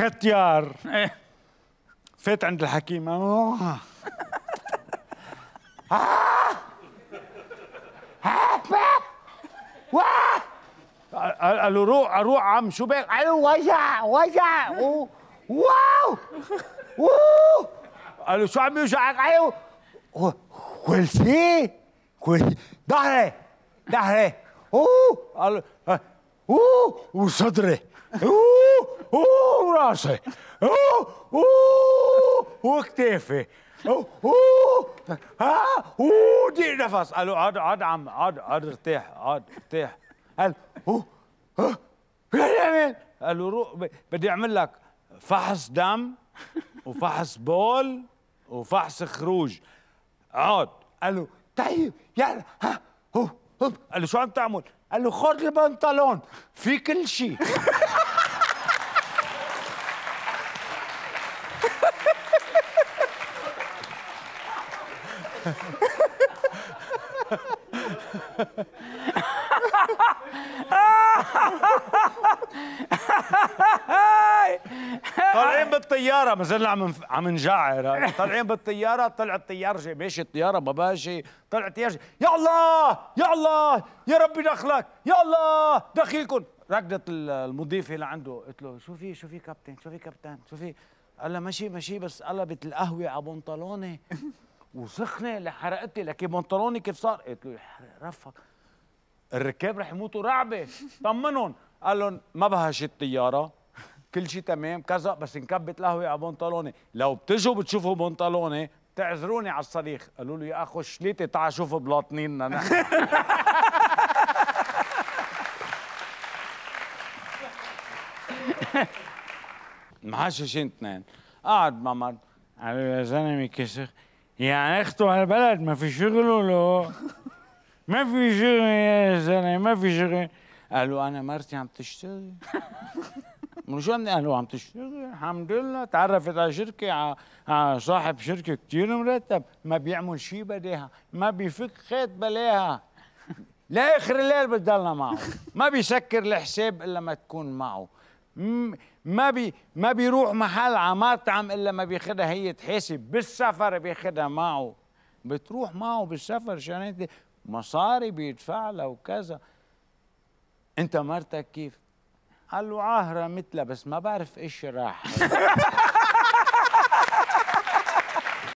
ختيار إيه. فات عند الحكيمة آه. آه. قال له روح روح عم شو بك؟ قال له وجع وجع واو واو قال له شو عم يوجعك؟ قال له كل شيء كل شيء ظهري ظهري اوه قال له آه. اوه وصدري اوه اوه راسي اوه اوه وكتافي اوه اوه اوه ضيق نفس قالوا اقعد اقعد عم اقعد عاد ارتاح اقعد ارتاح قال اوه ها يعمل قالوا روح بدي اعمل لك فحص دم وفحص بول وفحص خروج اقعد قال له طيب يلا ها هو قال له شو عم تعمل؟ قال له خذ البنطلون في كل شيء طالعين بالطياره ما زلنا عم عم نجعر طالعين بالطياره طلع الطيار جاي ماشي الطياره بباشي طلع الطيار يا الله يا الله يا ربي دخلك يا الله دخيلكم ركضت المضيفه لعنده قلت له شو في شو في كابتن شو في كابتن شو في قال لها ماشي ماشي بس قلبت القهوه على بنطلوني وسخنه لحرقت لي لكن بنطلوني كيف صار قلت له يحرق رفك الركاب رح يموتوا رعبه طمنهم قال لهم ما بهش الطياره كل شيء تمام كذا بس انكبت لهوي على بنطلوني لو بتجوا بتشوفوا بنطلوني تعذروني على الصريخ قالوا له يا اخو شليتي تعال شوف بلاطنيننا نحن معاششين اثنين قعد مع قال له يا زلمه كسخ يعني اخته على البلد ما في شغل ولا ما في شغل يا زلمه ما في شغل قالوا انا مرتي عم تشتغل من شو قالوا عم تشتغل الحمد لله تعرفت على شركه على صاحب شركه كثير مرتب ما بيعمل شيء بديها ما بيفك خيط بلاها لاخر الليل بتضلنا معه ما بيسكر الحساب الا ما تكون معه ما بي ما بيروح محل على مطعم الا ما بياخدها هي تحاسب بالسفر بياخدها معه بتروح معه بالسفر عشان انت مصاري بيدفع له وكذا انت مرتك كيف؟ قال له عاهره مثلها بس ما بعرف ايش راح